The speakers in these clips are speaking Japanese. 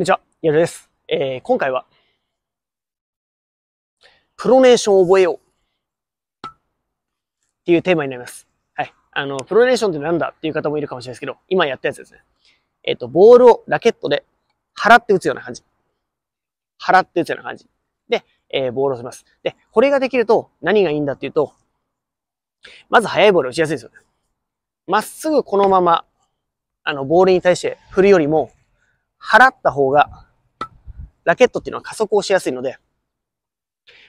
こんにちは、やルです。えー、今回は、プロネーションを覚えようっていうテーマになります。はい。あの、プロネーションってなんだっていう方もいるかもしれないですけど、今やったやつですね。えっ、ー、と、ボールをラケットで払って打つような感じ。払って打つような感じ。で、えー、ボールをします。で、これができると何がいいんだっていうと、まず速いボールを打ちやすいですよね。まっすぐこのまま、あの、ボールに対して振るよりも、払った方が、ラケットっていうのは加速をしやすいので、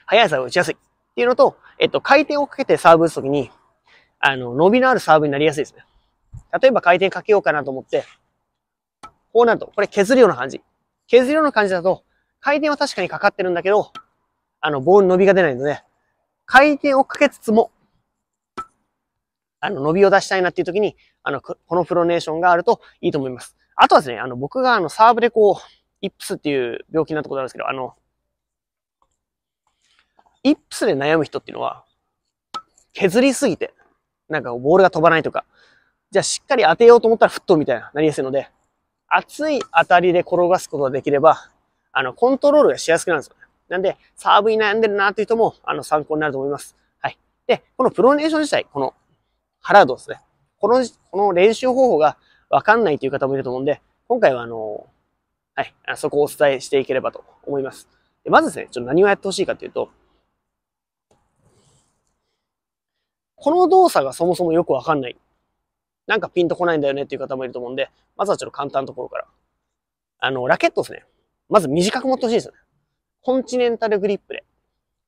速いサーブを打ちやすい。っていうのと、えっと、回転をかけてサーブ打つときに、あの、伸びのあるサーブになりやすいですね。例えば回転かけようかなと思って、こうなると、これ削るような感じ。削るような感じだと、回転は確かにかかってるんだけど、あの、棒に伸びが出ないので、回転をかけつつも、あの、伸びを出したいなっていう時に、あの、このフロネーションがあるといいと思います。あとはですね、あの、僕があの、サーブでこう、イップスっていう病気になったことあるんですけど、あの、イップスで悩む人っていうのは、削りすぎて、なんかボールが飛ばないとか、じゃあしっかり当てようと思ったらフットみたいな、なりやすいので、熱い当たりで転がすことができれば、あの、コントロールがしやすくなるんですよなんで、サーブに悩んでるなという人も、あの、参考になると思います。はい。で、このプロネーション自体、この、ハラードですね。この、この練習方法が、わかんないという方もいると思うんで、今回はあの、はい、そこをお伝えしていければと思います。でまずですね、ちょっと何をやってほしいかというと、この動作がそもそもよくわかんない。なんかピンとこないんだよねっていう方もいると思うんで、まずはちょっと簡単なところから。あの、ラケットですね。まず短く持ってほしいですね。コンチネンタルグリップで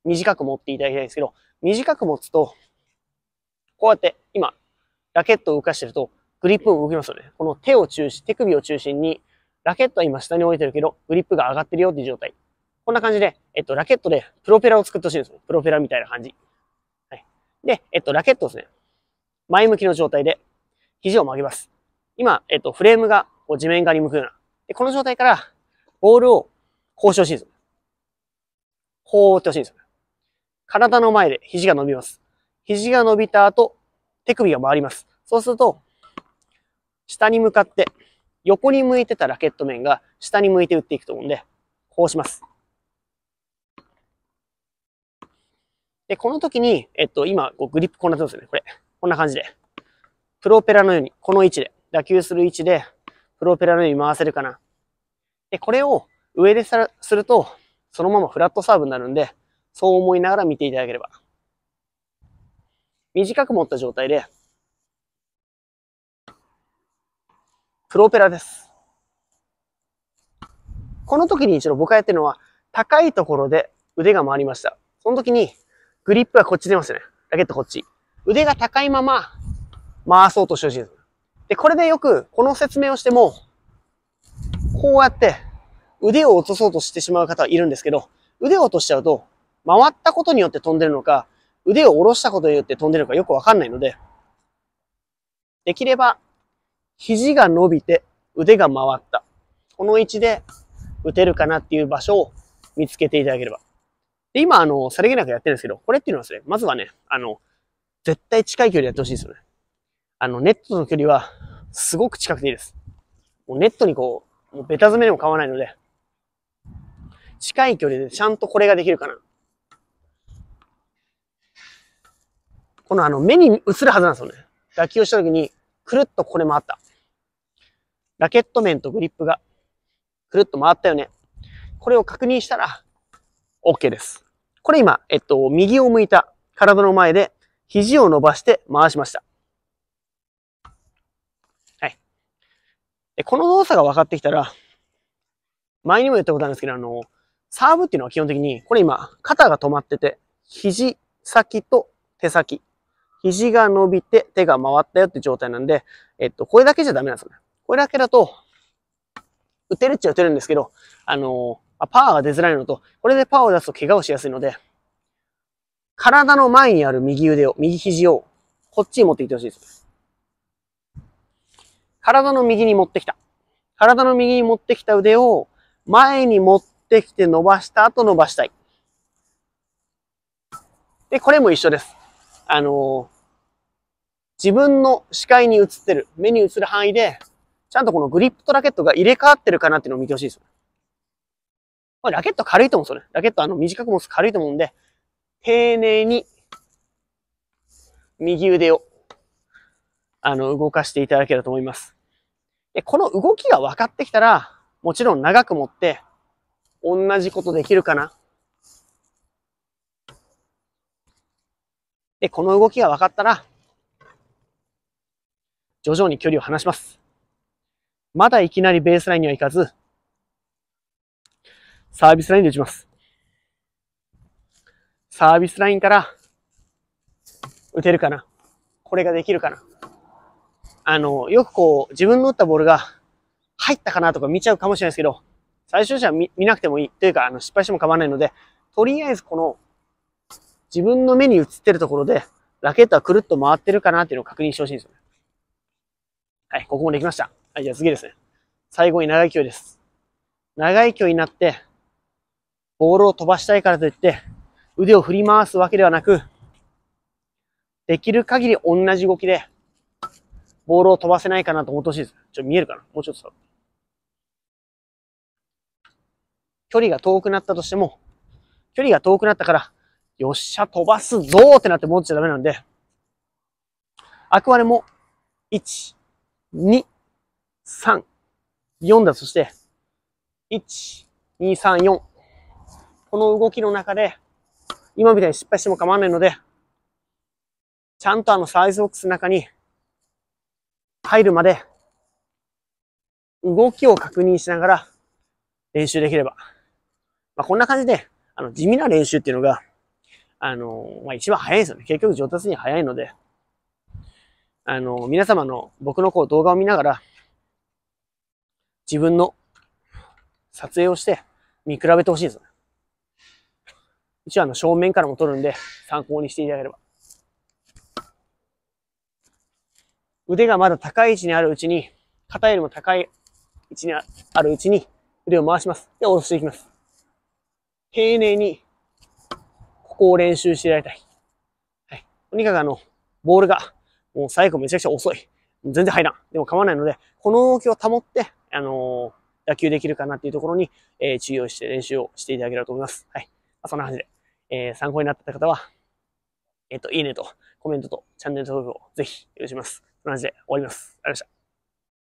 短く持っていただきたいんですけど、短く持つと、こうやって今、ラケットを動かしてると、グリップも動きますよね。この手を中心、手首を中心に、ラケットは今下に置いてるけど、グリップが上がってるよっていう状態。こんな感じで、えっと、ラケットでプロペラを作ってほしいんですよ。プロペラみたいな感じ。はい。で、えっと、ラケットですね。前向きの状態で、肘を曲げます。今、えっと、フレームがこう地面側に向くような。で、この状態から、ボールをこうしてほしいんですよ。こうってほしいんですよ。体の前で肘が伸びます。肘が伸びた後、手首が回ります。そうすると、下に向かって、横に向いてたラケット面が下に向いて打っていくと思うんで、こうします。で、この時に、えっと、今、グリップこんな感じですね。これ。こんな感じで。プロペラのように、この位置で、打球する位置で、プロペラのように回せるかな。で、これを上ですると、そのままフラットサーブになるんで、そう思いながら見ていただければ。短く持った状態で、プロペラです。この時に一度僕がやってるのは、高いところで腕が回りました。その時に、グリップはこっち出ますよね。ラケットこっち。腕が高いまま、回そうとしてほしいです。で、これでよく、この説明をしても、こうやって、腕を落とそうとしてしまう方はいるんですけど、腕を落としちゃうと、回ったことによって飛んでるのか、腕を下ろしたことによって飛んでるのかよくわかんないので、できれば肘が伸びて腕が回った。この位置で打てるかなっていう場所を見つけていただければ。で、今、あの、さりげなくやってるんですけど、これっていうのはですね、まずはね、あの、絶対近い距離やってほしいですよね。あの、ネットの距離は、すごく近くていいです。もうネットにこう、もうベタ詰めでも構わないので、近い距離でちゃんとこれができるかな。このあの、目に映るはずなんですよね。打球をした時に、くるっとこれ回った。ラケット面とグリップがくるっと回ったよね。これを確認したら OK です。これ今、えっと、右を向いた体の前で肘を伸ばして回しました。はい。この動作が分かってきたら、前にも言ったことあるんですけど、あの、サーブっていうのは基本的に、これ今、肩が止まってて、肘先と手先、肘が伸びて手が回ったよって状態なんで、えっと、これだけじゃダメなんですよね。これだけだと、打てるっちゃ打てるんですけど、あのー、パワーが出づらいのと、これでパワーを出すと怪我をしやすいので、体の前にある右腕を、右肘を、こっちに持ってきてほしいです。体の右に持ってきた。体の右に持ってきた腕を、前に持ってきて伸ばした後伸ばしたい。で、これも一緒です。あのー、自分の視界に映ってる、目に映る範囲で、ちゃんとこのグリップとラケットが入れ替わってるかなっていうのを見てほしいです。ラケット軽いと思うんですよね。ラケットあの短く持つ軽いと思うんで、丁寧に右腕をあの動かしていただければと思います。で、この動きが分かってきたら、もちろん長く持って、同じことできるかな。で、この動きが分かったら、徐々に距離を離します。まだいきなりベースラインにはいかず、サービスラインで打ちます。サービスラインから打てるかなこれができるかなあの、よくこう、自分の打ったボールが入ったかなとか見ちゃうかもしれないですけど、最初じゃ見見なくてもいい。というか、あの、失敗しても構わないので、とりあえずこの、自分の目に映ってるところで、ラケットはくるっと回ってるかなっていうのを確認してほしいんですよね。はい、ここもできました。はい、じゃあ次ですね。最後に長い距離です。長い距離になって、ボールを飛ばしたいからといって、腕を振り回すわけではなく、できる限り同じ動きで、ボールを飛ばせないかなと思ってほしいです。ちょ、見えるかなもうちょっと距離が遠くなったとしても、距離が遠くなったから、よっしゃ、飛ばすぞーってなって戻っちゃダメなんで、あくまでも、1、2、3、4だとして、1、2、3、4。この動きの中で、今みたいに失敗しても構わないので、ちゃんとあのサイズボックスの中に入るまで、動きを確認しながら練習できれば。まあ、こんな感じで、あの、地味な練習っていうのが、あの、まあ、一番早いんですよね。結局上達に早いので、あの、皆様の僕のこう動画を見ながら、自分の撮影をして見比べてほしいです。一応あの正面からも撮るんで参考にしていただければ。腕がまだ高い位置にあるうちに、肩よりも高い位置にあるうちに腕を回します。で、下ろしていきます。丁寧に、ここを練習していただきたい。はい。とにかくあの、ボールが、もう最後めちゃくちゃ遅い。全然入らん。でも構わないので、この動きを保って、あのー、球できるかなっていうところに、えー、注意をして練習をしていただければと思います。はい。まあ、そんな感じで、えー、参考になった方は、えっ、と、いいねと、コメントと、チャンネル登録をぜひ、よろしくお願いします。そんな感じで終わります。ありがとうございました。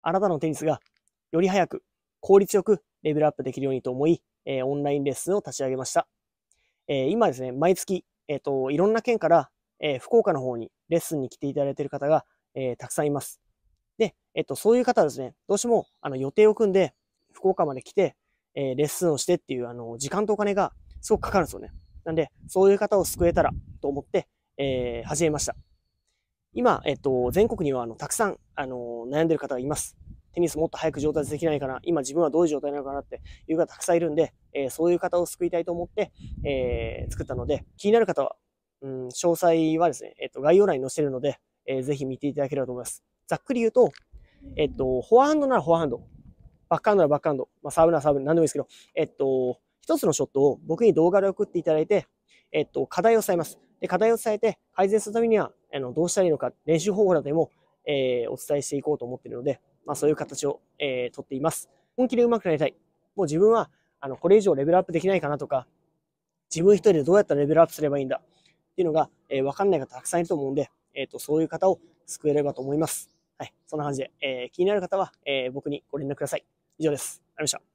あなたのテニスが、より早く、効率よく、レベルアップできるようにと思い、えオンラインレッスンを立ち上げました。え今ですね、毎月、えっ、と、いろんな県から、え福岡の方にレッスンに来ていただいている方が、えたくさんいます。で、えっと、そういう方はですね、どうしても、あの、予定を組んで、福岡まで来て、えー、レッスンをしてっていう、あの、時間とお金がすごくかかるんですよね。なんで、そういう方を救えたらと思って、えー、始めました。今、えっと、全国には、あの、たくさん、あの、悩んでる方がいます。テニスもっと早く上達できないかな、今自分はどういう状態なのかなっていう方たくさんいるんで、えー、そういう方を救いたいと思って、えー、作ったので、気になる方は、うん、詳細はですね、えっと、概要欄に載せてるので、えー、ぜひ見ていただければと思います。ざっくり言うと、えっと、フォアハンドならフォアハンド、バックハンドならバックハンド、まあ、サーブならサーブ、なんでもいいですけど、えっと、一つのショットを僕に動画で送っていただいて、えっと、課題を伝えます。で、課題を伝えて改善するためには、あの、どうしたらいいのか、練習方法などでも、えー、お伝えしていこうと思っているので、まあ、そういう形を、えー、とっています。本気で上手くなりたい。もう自分は、あの、これ以上レベルアップできないかなとか、自分一人でどうやったらレベルアップすればいいんだっていうのが、えー、わかんない方たくさんいると思うんで、えっ、ー、と、そういう方を救えればと思います。はい、そんな感じで、えー、気になる方は、えー、僕にご連絡ください。以上です。ありがとうございました。